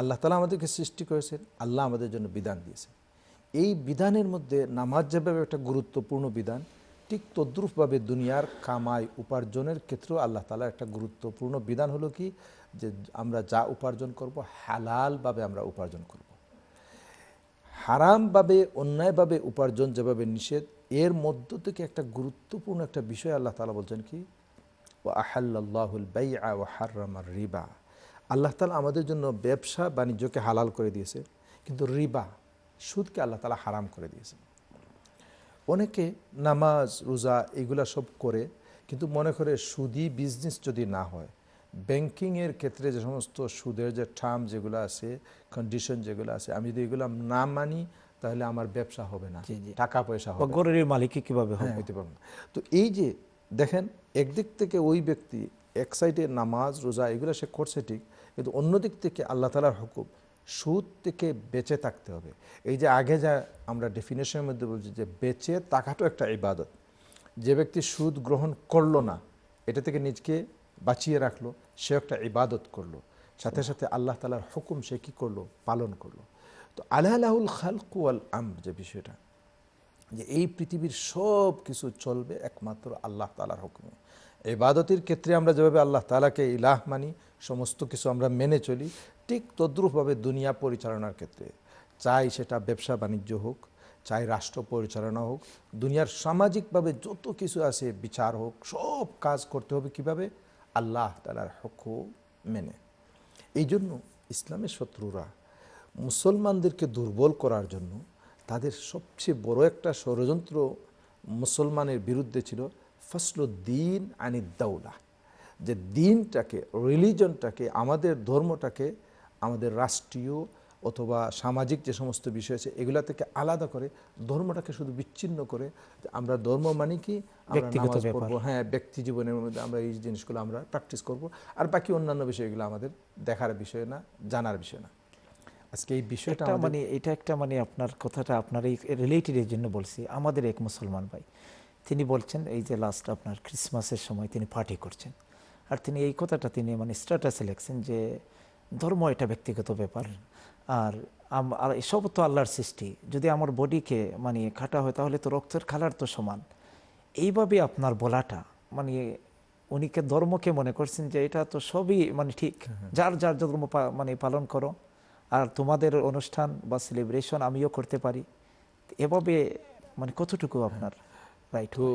আল্লাহ তালা আমাদেরকে সৃষ্টি করেছেন আল্লাহ আমাদের জন্য বিধান দিয়েছেন এই বিধানের মধ্যে নামাজ যেভাবে একটা গুরুত্বপূর্ণ বিধান ঠিক তদ্রুপভাবে দুনিয়ার কামাই উপার্জনের ক্ষেত্রেও আল্লাহ তালা একটা গুরুত্বপূর্ণ বিধান হলো কি যে আমরা যা উপার্জন করব হালালভাবে আমরা উপার্জন করব। হারামভাবে অন্যায়ভাবে উপার্জন যেভাবে নিষেধ এর মধ্য থেকে একটা গুরুত্বপূর্ণ একটা বিষয় আল্লাহ তালা বলছেন কি ও আহাল্লাহুল বাই আ ও রিবা আল্লাহ তালা আমাদের জন্য ব্যবসা বাণিজ্যকে হালাল করে দিয়েছে কিন্তু রিবা সুদকে আল্লাহ তালা হারাম করে দিয়েছে অনেকে নামাজ রোজা এগুলা সব করে কিন্তু মনে করে সুদি বিজনেস যদি না হয় ব্যাংকিংয়ের ক্ষেত্রে যে সমস্ত সুদের যে টার্ম যেগুলো আছে কন্ডিশন যেগুলো আছে আমি যদি এগুলো না মানি তাহলে আমার ব্যবসা হবে না টাকা পয়সা হবে গরের মালিককে কীভাবে হ্যাঁ, হইতে পারবে না তো এই যে দেখেন একদিক থেকে ওই ব্যক্তি এক সাইডে নামাজ রোজা এগুলো সে করছে ঠিক কিন্তু অন্যদিক থেকে আল্লাহ তালার হুকুম সুদ থেকে বেঁচে থাকতে হবে এই যে আগে যা আমরা ডেফিনেশনের মধ্যে বলছি যে বেঁচে থাকাটাও একটা ইবাদত যে ব্যক্তি সুদ গ্রহণ করলো না এটা থেকে নিজকে বাঁচিয়ে রাখলো সে একটা ইবাদত করলো সাথে সাথে আল্লাহ তালার হুকুম সে কী করলো পালন করলো তো আল্লাহুল খালকু আল আম যে বিষয়টা যে এই পৃথিবীর সব কিছু চলবে একমাত্র আল্লাহ তালার হুকুম এবাদতির ক্ষেত্রে আমরা যেভাবে আল্লাহ তালাকে ইলাহ মানি সমস্ত কিছু আমরা মেনে চলি ঠিক তদ্রূপভাবে দুনিয়া পরিচালনার ক্ষেত্রে চাই সেটা ব্যবসা বাণিজ্য হোক চাই রাষ্ট্র পরিচালনা হোক দুনিয়ার সামাজিকভাবে যত কিছু আছে বিচার হোক সব কাজ করতে হবে কিভাবে আল্লাহ তালার হক মেনে এই জন্য ইসলামের শত্রুরা মুসলমানদেরকে দুর্বল করার জন্য তাদের সবচেয়ে বড় একটা ষড়যন্ত্র মুসলমানের বিরুদ্ধে ছিল ফসলুদ্দিন আনিদ্দাউলা যে দিনটাকে রিলিজনটাকে আমাদের ধর্মটাকে আমাদের রাষ্ট্রীয় অথবা সামাজিক যে সমস্ত বিষয় আছে এগুলা থেকে আলাদা করে ধর্মটাকে শুধু বিচ্ছিন্ন করে আমরা ধর্ম মানে কি হ্যাঁ ব্যক্তি জীবনের মধ্যে আমরা এই জিনিসগুলো আমরা প্র্যাকটিস করব আর বাকি অন্যান্য বিষয়গুলো আমাদের দেখার বিষয় না জানার বিষয় না আজকে এই বিষয়টা মানে এটা একটা মানে আপনার কথাটা আপনার এই রিলেটেডের জন্য বলছি আমাদের এক মুসলমান ভাই তিনি বলছেন এই যে লাস্ট আপনার ক্রিসমাসের সময় তিনি পার্টি করছেন আর তিনি এই কথাটা তিনি মানে স্ট্যাটাসে লেখছেন যে ধর্ম এটা ব্যক্তিগত ব্যাপার আর আর তো আল্লাহর সৃষ্টি যদি আমার বডিকে মানে খাটা হয় তাহলে তো রক্তের খালার তো সমান এইভাবে আপনার বলাটা মানে উনিকে ধর্মকে মনে করছেন যে এটা তো সবই মানে ঠিক হ্যাঁ, হ্যাঁ। যার যার ধর্ম মানে পালন করো আর তোমাদের অনুষ্ঠান বা সেলিব্রেশন আমিও করতে পারি এভাবে মানে কতটুকু হ্যাঁ। আপনার রাইট তো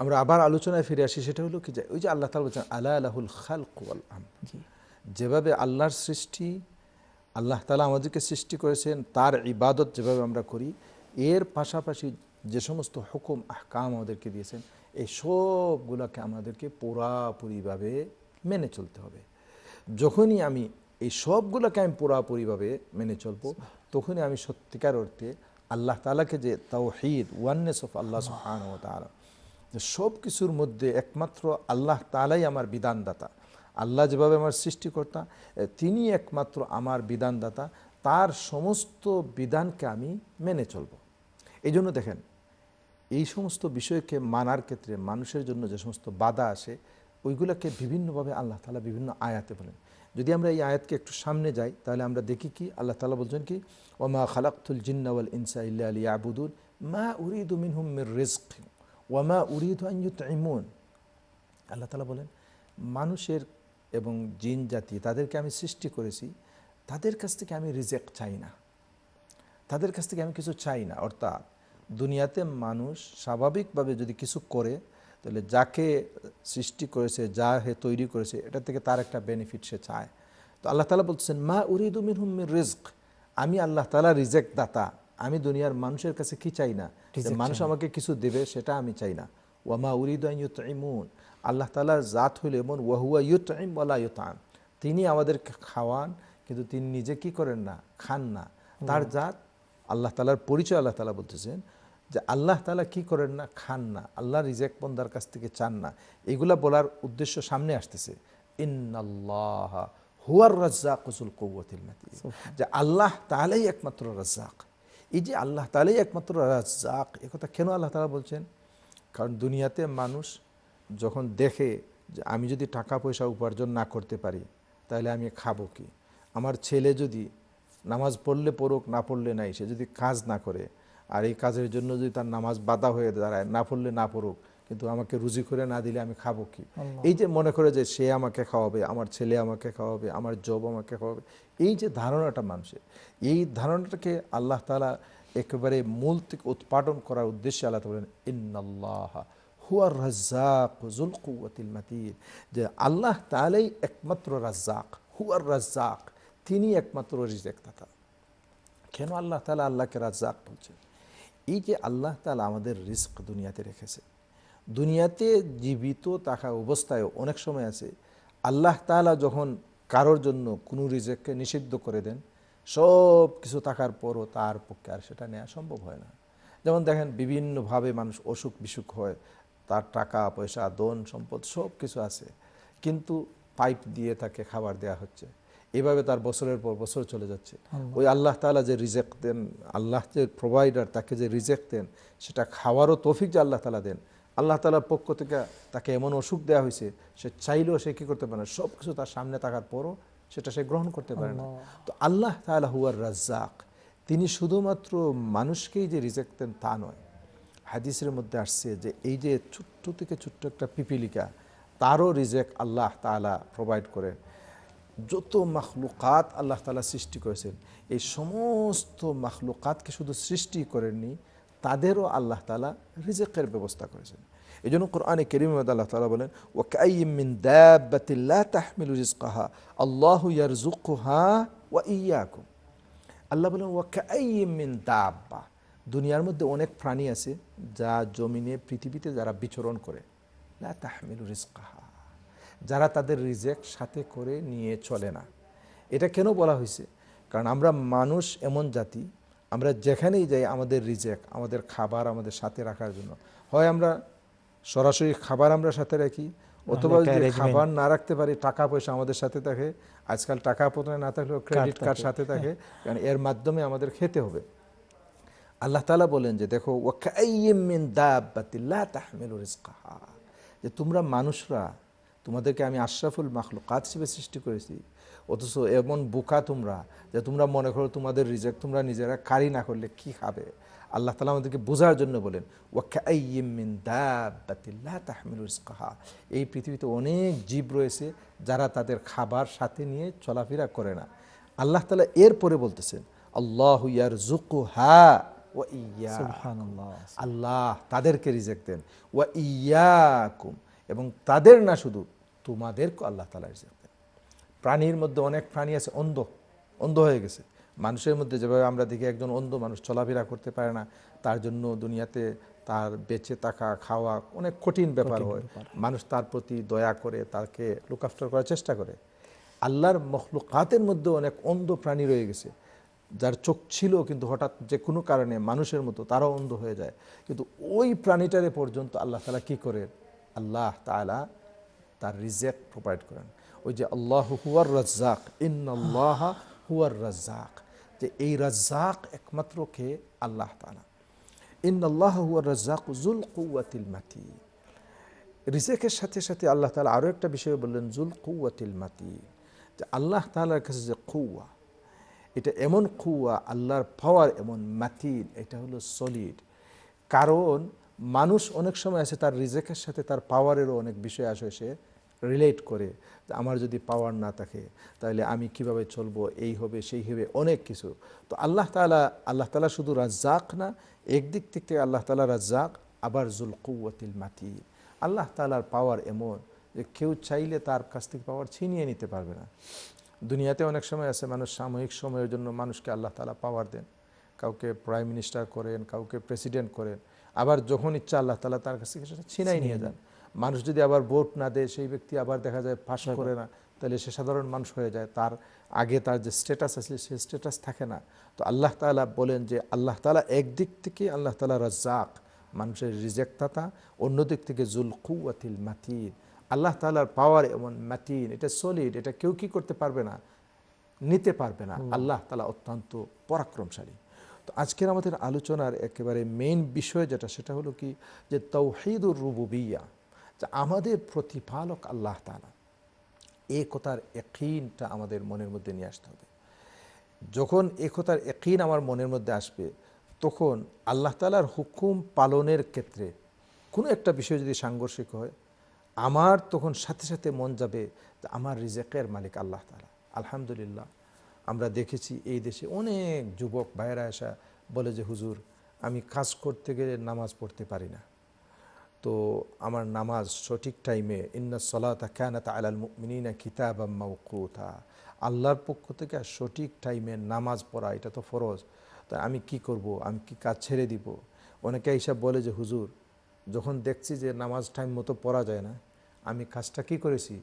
আমরা আবার আলোচনায় ফিরে আসি সেটা হলো কি যে ওই যে আল্লাহ তালা বলছেন আল্লাহ আল্লাহুল খালকুয়াল আম যেভাবে আল্লাহর সৃষ্টি আল্লাহ তালা আমাদেরকে সৃষ্টি করেছেন তার ইবাদত যেভাবে আমরা করি এর পাশাপাশি যে সমস্ত হুকুম আহকাম আমাদেরকে দিয়েছেন এই সবগুলোকে আমাদেরকে পুরাপুরিভাবে মেনে চলতে হবে যখনই আমি এই সবগুলোকে আমি পুরাপুরিভাবে মেনে চলবো তখনই আমি সত্যিকার অর্থে আল্লাহ তালাকে যে তাওহিদ ওয়াননেস অফ আল্লাহ সুহান ও তারা সব কিছুর মধ্যে একমাত্র আল্লাহ তালাই আমার বিধানদাতা আল্লাহ যেভাবে আমার সৃষ্টিকর্তা তিনি একমাত্র আমার বিধানদাতা তার সমস্ত বিধানকে আমি মেনে চলব এই জন্য দেখেন এই সমস্ত বিষয়কে মানার ক্ষেত্রে মানুষের জন্য যে সমস্ত বাধা আসে ওইগুলোকে বিভিন্নভাবে আল্লাহ তালা বিভিন্ন আয়াতে বলেন যদি আমরা এই আয়াতকে একটু সামনে যাই তাহলে আমরা দেখি কি আল্লাহ তালা বলছেন কি ওমা খালাকুল জিন্নাউল ইনসা ইল্লা আলী আবুদুল মা উরিদুমিন হুম মির রিস্ক ওয়ামা উরিদ ইমুন আল্লাহ তালা বলেন মানুষের এবং জিন জাতি তাদেরকে আমি সৃষ্টি করেছি তাদের কাছ থেকে আমি রিজেক্ট চাই না তাদের কাছ থেকে আমি কিছু চাই না অর্থাৎ দুনিয়াতে মানুষ স্বাভাবিকভাবে যদি কিছু করে তাহলে যাকে সৃষ্টি করেছে যা হে তৈরি করেছে এটা থেকে তার একটা বেনিফিট সে চায় তো আল্লাহ তালা বলছেন মা মিন হুম রিজক আমি আল্লাহ তালা রিজেক্ট দাতা আমি দুনিয়ার মানুষের কাছে কি চাই না মানুষ আমাকে কিছু দেবে সেটা আমি চাই না ওয়ামা উরিদুন আল্লাহ তালার জাত হইল এমন ওয়াহুয়া ইউতাইম ওলা ইউতাম তিনি আমাদের খাওয়ান কিন্তু তিনি নিজে কি করেন না খান না তার জাত আল্লাহ তালার পরিচয় আল্লাহ তালা বলতেছেন যে আল্লাহ তালা কি করেন না খান না আল্লাহ রিজেক বন্দার কাছ থেকে চান না এগুলা বলার উদ্দেশ্য সামনে আসতেছে ইন্নাল্লাহ হুয়ার রাজ্জাক কুসুল কৌতিল যে আল্লাহ তাহলেই একমাত্র রাজ্জাক এই যে আল্লাহ তালাই একমাত্র এ একথা কেন আল্লাহ তালা বলছেন কারণ দুনিয়াতে মানুষ যখন দেখে যে আমি যদি টাকা পয়সা উপার্জন না করতে পারি তাহলে আমি খাবো কি আমার ছেলে যদি নামাজ পড়লে পড়ুক না পড়লে নাই সে যদি কাজ না করে আর এই কাজের জন্য যদি তার নামাজ বাধা হয়ে দাঁড়ায় না পড়লে না পড়ুক কিন্তু আমাকে রুজি করে না দিলে আমি খাবো কি এই যে মনে করে যে সে আমাকে খাওয়াবে আমার ছেলে আমাকে খাওয়াবে আমার জব আমাকে খাওয়াবে এই যে ধারণাটা মানুষের এই ধারণাটাকে আল্লাহ তালা একেবারে মূল থেকে উৎপাদন করার উদ্দেশ্যে আল্লাহ বলেন ইন্নাল্লাহ হুয়ার রাজ্জাক জুল মাতির যে আল্লাহ তালেই একমাত্র রাজ্জাক হুয়ার রাজ্জাক তিনি একমাত্র রিজেক্তাতা কেন আল্লাহ তালা আল্লাহকে রাজ্জাক বলছেন এই যে আল্লাহ তালা আমাদের রিস্ক দুনিয়াতে রেখেছে দুনিয়াতে জীবিত থাকা অবস্থায় অনেক সময় আছে আল্লাহ তালা যখন কারোর জন্য কোনো রিজেককে নিষিদ্ধ করে দেন সব কিছু থাকার পরও তার পক্ষে আর সেটা নেওয়া সম্ভব হয় না যেমন দেখেন বিভিন্নভাবে মানুষ অসুখ বিসুখ হয় তার টাকা পয়সা দন সম্পদ সব কিছু আছে কিন্তু পাইপ দিয়ে তাকে খাবার দেয়া হচ্ছে এভাবে তার বছরের পর বছর চলে যাচ্ছে ওই আল্লাহ তালা যে রিজেক্ট দেন আল্লাহ যে প্রোভাইডার তাকে যে রিজেক্ট দেন সেটা খাওয়ারও তফিক যে আল্লাহ তালা দেন আল্লাহ তালার পক্ষ থেকে তাকে এমন অসুখ দেওয়া হয়েছে সে চাইলেও সে কী করতে পারে না সব কিছু তার সামনে থাকার পরও সেটা সে গ্রহণ করতে পারে না তো আল্লাহ তালা হুয়ার রাজ্জাক তিনি শুধুমাত্র মানুষকেই যে রিজেক্ট দেন তা নয় হাদিসের মধ্যে আসছে যে এই যে ছোট্ট থেকে ছোট্ট একটা পিপিলিকা তারও রিজেক্ট আল্লাহ তালা প্রোভাইড করেন যত মখলুকাত আল্লাহ তালা সৃষ্টি করেছেন এই সমস্ত মখলুকাতকে শুধু সৃষ্টি করেননি তাদেরও আল্লাহ তালা রিজেকের ব্যবস্থা করেছেন এই জন্য কোরআনে করিম আল্লাহ তালা বলেন ও কাইমিন দ্যাবাতিল্লা তাহমিল আল্লাহ ও ইয়াকুম আল্লাহ বলেন ও কাইমিন দাব্বা দুনিয়ার মধ্যে অনেক প্রাণী আছে যা জমিনে পৃথিবীতে যারা বিচরণ করে লা রিজকাহা যারা তাদের রিজেক সাথে করে নিয়ে চলে না এটা কেন বলা হয়েছে কারণ আমরা মানুষ এমন জাতি আমরা যেখানেই যাই আমাদের রিজেক আমাদের খাবার আমাদের সাথে রাখার জন্য হয় আমরা সরাসরি খাবার আমরা সাথে রাখি অথবা খাবার না রাখতে পারি টাকা পয়সা আমাদের সাথে থাকে আজকাল টাকা পয়সা না থাকলেও ক্রেডিট কার্ড সাথে হ্যাঁ। থাকে কারণ এর মাধ্যমে আমাদের খেতে হবে আল্লাহ তালা বলেন যে দেখো যে তোমরা মানুষরা তোমাদেরকে আমি আশরাফুল মাখলুকাত হিসেবে সৃষ্টি করেছি অথচ এমন বোকা তোমরা যে তোমরা মনে করো তোমাদের রিজেক্ট তোমরা নিজেরা কারি না করলে কি খাবে আল্লাহ তালা আমাদেরকে বোঝার জন্য বলেন এই পৃথিবীতে অনেক জীব রয়েছে যারা তাদের খাবার সাথে নিয়ে চলাফেরা করে না আল্লাহ তালা এরপরে বলতেছেন আল্লাহ ইয়ার জুকু হা ও ইয়া আল্লাহ তাদেরকে রিজেক্ট দেন ওয়া কুম এবং তাদের না শুধু তোমাদেরকে আল্লাহ তালা রিজেক্ট প্রাণীর মধ্যে অনেক প্রাণী আছে অন্ধ অন্ধ হয়ে গেছে মানুষের মধ্যে যেভাবে আমরা দেখি একজন অন্ধ মানুষ চলাফেরা করতে পারে না তার জন্য দুনিয়াতে তার বেঁচে থাকা খাওয়া অনেক কঠিন ব্যাপার হয় মানুষ তার প্রতি দয়া করে তাকে লুক আফটার করার চেষ্টা করে আল্লাহর মখলুকাতের মধ্যে অনেক অন্ধ প্রাণী রয়ে গেছে যার চোখ ছিল কিন্তু হঠাৎ যে কোনো কারণে মানুষের মতো তারাও অন্ধ হয়ে যায় কিন্তু ওই প্রাণীটারে পর্যন্ত আল্লাহ তালা কী করেন আল্লাহ তালা তার রিজেক্ট প্রোভাইড করেন ওই যে আল্লাহ হুয়ার রাজ্জাক ইন্নআল্লাহ হুয়ার রাজ্জাক যে এই রাজ্জাক একমাত্র কে আল্লাহ তালা ইন্নআল্লাহ হুয়ার রাজ্জাক জুল কুয়াতিল মাতি রিজেকের সাথে সাথে আল্লাহ তালা আরও একটা বিষয় বললেন জুল কুয়াতিল মাতি যে আল্লাহ তালার কাছে যে কুয়া এটা এমন কুয়া আল্লাহর পাওয়ার এমন মাতিন এটা হলো সলিড কারণ মানুষ অনেক সময় আছে তার রিজেকের সাথে তার পাওয়ারেরও অনেক বিষয় আসে সে রিলেট করে আমার যদি পাওয়ার না থাকে তাহলে আমি কিভাবে চলবো এই হবে সেই হবে অনেক কিছু তো আল্লাহ তালা আল্লাহ তালা শুধু রাজ্জাক না একদিক থেকে আল্লাহ তালা রাজ্জাক আবার জুল কুয়াতিল মাতি আল্লাহ তালার পাওয়ার এমন যে কেউ চাইলে তার কাছ থেকে পাওয়ার ছিনিয়ে নিতে পারবে না দুনিয়াতে অনেক সময় আছে মানুষ সাময়িক সময়ের জন্য মানুষকে আল্লাহ তালা পাওয়ার দেন কাউকে প্রাইম মিনিস্টার করেন কাউকে প্রেসিডেন্ট করেন আবার যখন ইচ্ছা আল্লাহ তালা তার কাছ থেকে সেটা ছিনাই নিয়ে যান মানুষ যদি আবার ভোট না দেয় সেই ব্যক্তি আবার দেখা যায় পাশ হ্যাঁ। করে না তাহলে সে সাধারণ মানুষ হয়ে যায় তার আগে তার যে স্ট্যাটাস আছে সে স্ট্যাটাস থাকে না তো আল্লাহ তালা বলেন যে আল্লাহ তালা একদিক থেকে আল্লাহ তালা রাজ্জাক মানুষের রিজেক্টদাতা অন্যদিক থেকে জুল কুয়াতিল মাতিন আল্লাহ তালার পাওয়ার এমন মাতিন এটা সলিড এটা কেউ কি করতে পারবে না নিতে পারবে না আল্লাহ তালা অত্যন্ত পরাক্রমশালী তো আজকের আমাদের আলোচনার একেবারে মেইন বিষয় যেটা সেটা হলো কি যে তৌহিদুর রুবুবিয়া যে আমাদের প্রতিপালক আল্লাহ তালা একতার একইনটা আমাদের মনের মধ্যে নিয়ে আসতে হবে যখন একতার একইন আমার মনের মধ্যে আসবে তখন আল্লাহ তালার হুকুম পালনের ক্ষেত্রে কোনো একটা বিষয় যদি সাংঘর্ষিক হয় আমার তখন সাথে সাথে মন যাবে যে আমার রিজেকের মালিক আল্লাহ তালা আলহামদুলিল্লাহ আমরা দেখেছি এই দেশে অনেক যুবক বাইরে আসা বলে যে হুজুর আমি কাজ করতে গেলে নামাজ পড়তে পারি না তো আমার নামাজ সঠিক টাইমে ইন্না সলাতা ক্যানাত আলাল মিনা কিতাব মাউকুতা আল্লাহর পক্ষ থেকে সঠিক টাইমে নামাজ পড়া এটা তো ফরজ তা আমি কি করব আমি কি কাজ ছেড়ে দিব অনেকে এইসব বলে যে হুজুর যখন দেখছি যে নামাজ টাইম মতো পড়া যায় না আমি কাজটা কি করেছি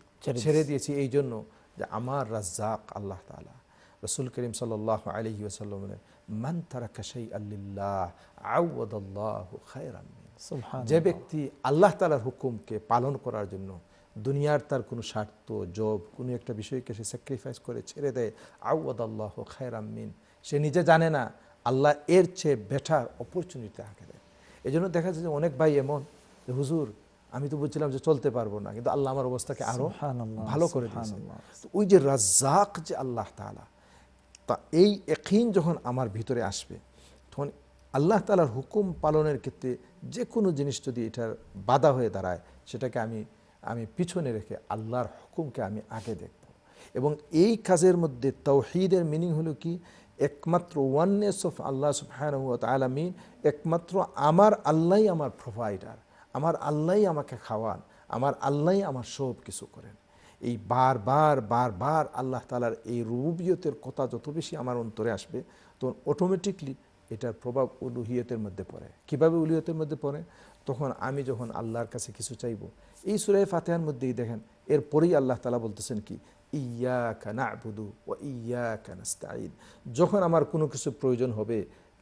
ছেড়ে দিয়েছি এই জন্য যে আমার রাজ্জাক আল্লাহ তালা রসুল করিম সাল আলহি আসাল্লাম মান তারা কাসাই আল্লাহ আউ্লাহ খায়রান যে ব্যক্তি আল্লাহ তালার হুকুমকে পালন করার জন্য দুনিয়ার তার কোনো স্বার্থ জব কোনো একটা বিষয়কে সে স্যাক্রিফাইস করে ছেড়ে দেয় আউদ আল্লাহ খায়রাম্মিন সে নিজে জানে না আল্লাহ এর চেয়ে বেটার অপরচুনিটি তাকে দেয় এই জন্য দেখা যায় যে অনেক ভাই এমন যে হুজুর আমি তো বুঝছিলাম যে চলতে পারবো না কিন্তু আল্লাহ আমার অবস্থাকে আরও ভালো করে দিয়েছে ওই যে রাজ্জাক যে আল্লাহ তালা তা এই একহীন যখন আমার ভিতরে আসবে আল্লাহ তালার হুকুম পালনের ক্ষেত্রে যে কোনো জিনিস যদি এটার বাধা হয়ে দাঁড়ায় সেটাকে আমি আমি পিছনে রেখে আল্লাহর হুকুমকে আমি আগে দেখব এবং এই কাজের মধ্যে তৌহিদের মিনিং হলো কি একমাত্র ওয়াননেস অফ আল্লাহ সুফহায়নহত আলামিন একমাত্র আমার আল্লাহ আমার প্রোভাইডার আমার আল্লাহ আমাকে খাওয়ান আমার আল্লাহ আমার সব কিছু করেন এই বারবার বারবার আল্লাহ তালার এই রুবিয়তের কথা যত বেশি আমার অন্তরে আসবে তখন অটোমেটিকলি এটার প্রভাব উলুহিয়তের মধ্যে পড়ে কিভাবে উলুহিয়তের মধ্যে পড়ে তখন আমি যখন আল্লাহর কাছে কিছু চাইব এই সুরাই ফাতেহার মধ্যেই দেখেন এরপরেই আল্লাহ তালা বলতেছেন কি ইয়া কানা বুধু ও ইয়া কানাস্তাইন যখন আমার কোনো কিছু প্রয়োজন হবে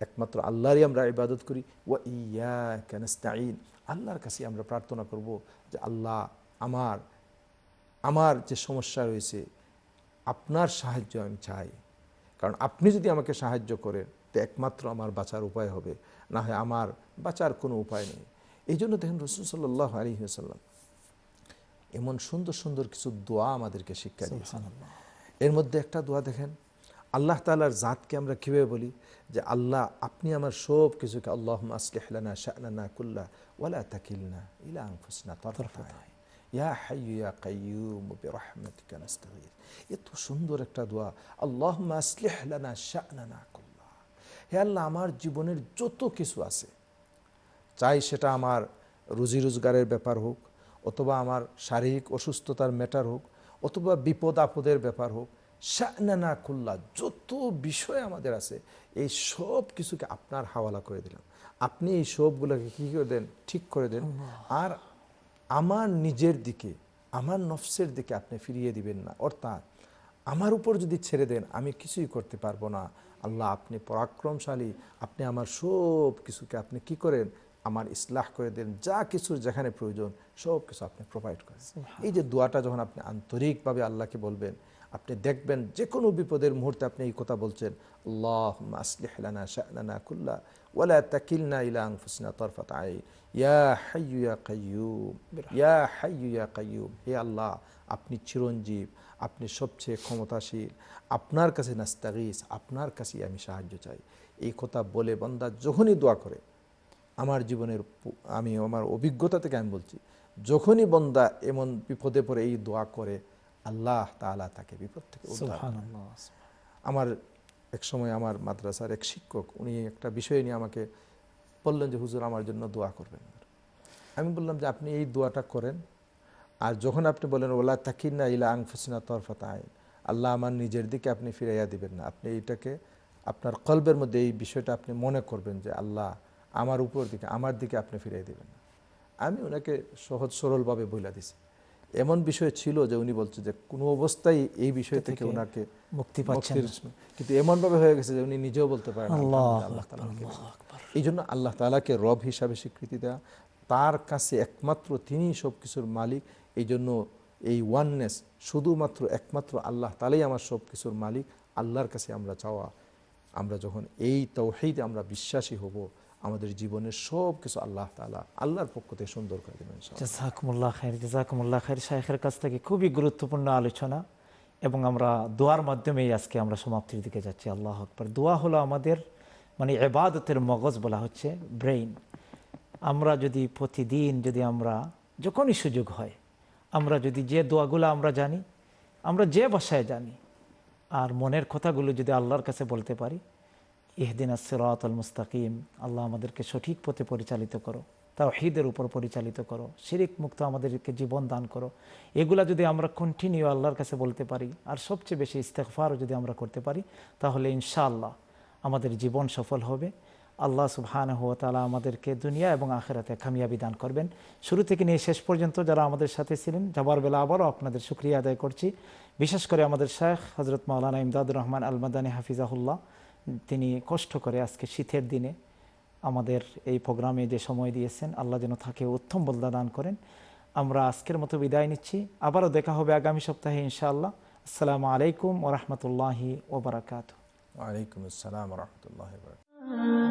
একমাত্র আল্লাহরই আমরা ইবাদত করি ও ইয়া কানাস্তাইন আল্লাহর কাছে আমরা প্রার্থনা করব যে আল্লাহ আমার আমার যে সমস্যা রয়েছে আপনার সাহায্য আমি চাই কারণ আপনি যদি আমাকে সাহায্য করেন তো একমাত্র আমার বাঁচার উপায় হবে না হয় আমার বাঁচার কোনো উপায় নেই এই জন্য দেখেন রসুল সাল্লাহ আলিহাসাল্লাম এমন সুন্দর সুন্দর কিছু দোয়া আমাদেরকে শিক্ষা দিয়েছেন এর মধ্যে একটা দোয়া দেখেন আল্লাহ তালার জাতকে আমরা কীভাবে বলি যে আল্লাহ আপনি আমার সব কিছুকে আল্লাহ আসলেহলানা শাহলানা কুল্লা ওলা তাকিলনা ইলা আংফুসনা তরফায় এত সুন্দর একটা দোয়া আল্লাহ আসলেহলানা শাহলানা হে আল্লাহ আমার জীবনের যত কিছু আছে চাই সেটা আমার রুজি রোজগারের ব্যাপার হোক অথবা আমার শারীরিক অসুস্থতার ম্যাটার হোক অথবা বিপদ আপদের ব্যাপার হোক শাহনানা খুল্লা যত বিষয় আমাদের আছে এই সব কিছুকে আপনার হাওয়ালা করে দিলাম আপনি এই সবগুলোকে কি করে দেন ঠিক করে দেন আর আমার নিজের দিকে আমার নফসের দিকে আপনি ফিরিয়ে দিবেন না অর্থাৎ আমার উপর যদি ছেড়ে দেন আমি কিছুই করতে পারবো না আল্লাহ আপনি পরাক্রমশালী আপনি আমার সব কিছুকে আপনি কি করেন আমার ইসলাহ করে দেন যা কিছু যেখানে প্রয়োজন সব কিছু আপনি প্রোভাইড করেন এই যে দোয়াটা যখন আপনি আন্তরিকভাবে আল্লাহকে বলবেন আপনি দেখবেন যে কোনো বিপদের মুহূর্তে আপনি এই কথা বলছেন আল্লাহ তরফাত ইয়া ইয়া ইয়া ইয়া হে আল্লাহ আপনি চিরঞ্জীব আপনি সবচেয়ে ক্ষমতাশীল আপনার কাছে নাস্তাগিস আপনার কাছে আমি সাহায্য চাই এই কথা বলে বন্দা যখনই দোয়া করে আমার জীবনের আমি আমার অভিজ্ঞতা থেকে আমি বলছি যখনই বন্দা এমন বিপদে পড়ে এই দোয়া করে আল্লাহ তালা তাকে বিপদ থেকে আমার এক সময় আমার মাদ্রাসার এক শিক্ষক উনি একটা বিষয় নিয়ে আমাকে বললেন যে হুজুর আমার জন্য দোয়া করবেন আমি বললাম যে আপনি এই দোয়াটা করেন আর যখন আপনি বলেন ওলা তাকিনা ইলা আংফুসিনা তরফাত আইন আল্লাহ আমার নিজের দিকে আপনি ফিরাইয়া দিবেন না আপনি এইটাকে আপনার কল্পের মধ্যে এই বিষয়টা আপনি মনে করবেন যে আল্লাহ আমার উপর দিকে আমার দিকে আপনি ফিরাই দেবেন না আমি ওনাকে সহজ সরলভাবে বইলা দিছি এমন বিষয় ছিল যে উনি বলছে যে কোনো অবস্থায় এই বিষয় থেকে ওনাকে মুক্তি পাচ্ছেন কিন্তু এমনভাবে হয়ে গেছে যে উনি নিজেও বলতে পারেন এই জন্য আল্লাহ তালাকে রব হিসাবে স্বীকৃতি দেওয়া তার কাছে একমাত্র তিনি সব কিছুর মালিক এই জন্য এই ওয়াননেস শুধুমাত্র একমাত্র আল্লাহ তালেই আমার সব কিছুর মালিক আল্লাহর কাছে আমরা চাওয়া আমরা যখন এই তৌহিদ আমরা বিশ্বাসী হব আমাদের জীবনের সব কিছু আল্লাহ তালা আল্লাহর পক্ষ থেকে সুন্দর করে দেবেন জাজাকুমুল্লাহ খায়ের জাজাকুমুল্লাহ খাই শাহের কাছ থেকে খুবই গুরুত্বপূর্ণ আলোচনা এবং আমরা দোয়ার মাধ্যমেই আজকে আমরা সমাপ্তির দিকে যাচ্ছি আল্লাহ আকবর দোয়া হলো আমাদের মানে এবাদতের মগজ বলা হচ্ছে ব্রেইন আমরা যদি প্রতিদিন যদি আমরা যখনই সুযোগ হয় আমরা যদি যে দোয়াগুলো আমরা জানি আমরা যে ভাষায় জানি আর মনের কথাগুলো যদি আল্লাহর কাছে বলতে পারি ইহদিন আসরাত আল মুস্তাকিম আল্লাহ আমাদেরকে সঠিক পথে পরিচালিত করো তাও হিদের উপর পরিচালিত করো শিরিক মুক্ত আমাদেরকে জীবন দান করো এগুলা যদি আমরা কন্টিনিউ আল্লাহর কাছে বলতে পারি আর সবচেয়ে বেশি ইস্তেকফারও যদি আমরা করতে পারি তাহলে ইনশাআল্লাহ আমাদের জীবন সফল হবে আল্লাহ সুবহান তালা আমাদেরকে দুনিয়া এবং আখেরাতে খামিয়াবি দান করবেন শুরু থেকে নিয়ে শেষ পর্যন্ত যারা আমাদের সাথে ছিলেন যাবার বেলা আবারও আপনাদের সুক্রিয়া আদায় করছি বিশেষ করে আমাদের শেখ হজরত মৌলানা ইমদাদুর রহমান আলমাদানী হাফিজাহুল্লাহ তিনি কষ্ট করে আজকে শীতের দিনে আমাদের এই প্রোগ্রামে যে সময় দিয়েছেন আল্লাহ যেন তাকে উত্তম বলদা দান করেন আমরা আজকের মতো বিদায় নিচ্ছি আবারও দেখা হবে আগামী সপ্তাহে ইনশাআল্লাহ আসসালামু আলাইকুম ওরহমতুল্লাহি ওবরাকাত ওয়ালাইকুম আসসালাম রহমতুল্লাহ